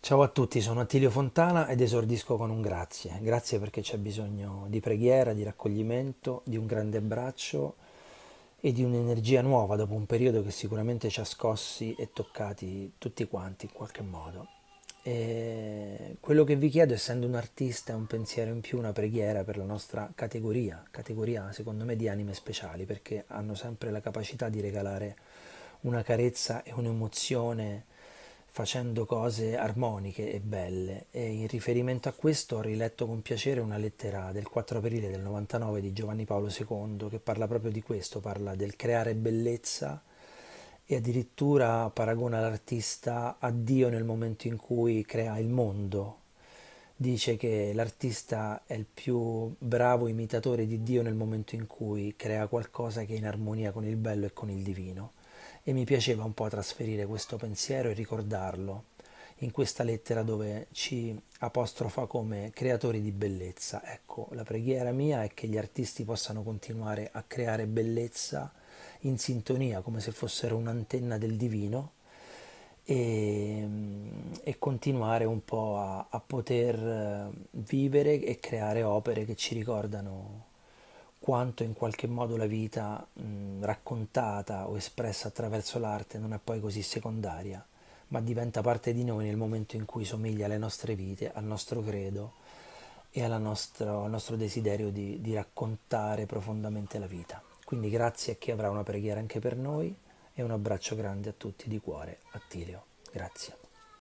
Ciao a tutti, sono Attilio Fontana ed esordisco con un grazie. Grazie perché c'è bisogno di preghiera, di raccoglimento, di un grande abbraccio e di un'energia nuova dopo un periodo che sicuramente ci ha scossi e toccati tutti quanti in qualche modo. E quello che vi chiedo, essendo un artista, è un pensiero in più, una preghiera per la nostra categoria, categoria secondo me di anime speciali, perché hanno sempre la capacità di regalare una carezza e un'emozione facendo cose armoniche e belle e in riferimento a questo ho riletto con piacere una lettera del 4 aprile del 99 di Giovanni Paolo II che parla proprio di questo, parla del creare bellezza e addirittura paragona l'artista a Dio nel momento in cui crea il mondo. Dice che l'artista è il più bravo imitatore di Dio nel momento in cui crea qualcosa che è in armonia con il bello e con il divino e mi piaceva un po' trasferire questo pensiero e ricordarlo in questa lettera dove ci apostrofa come creatori di bellezza. Ecco, la preghiera mia è che gli artisti possano continuare a creare bellezza in sintonia, come se fossero un'antenna del divino e, e continuare un po' a, a poter eh, vivere e creare opere che ci ricordano quanto in qualche modo la vita mh, raccontata o espressa attraverso l'arte non è poi così secondaria, ma diventa parte di noi nel momento in cui somiglia alle nostre vite, al nostro credo e nostro, al nostro desiderio di, di raccontare profondamente la vita. Quindi grazie a chi avrà una preghiera anche per noi e un abbraccio grande a tutti di cuore, Attilio. Grazie.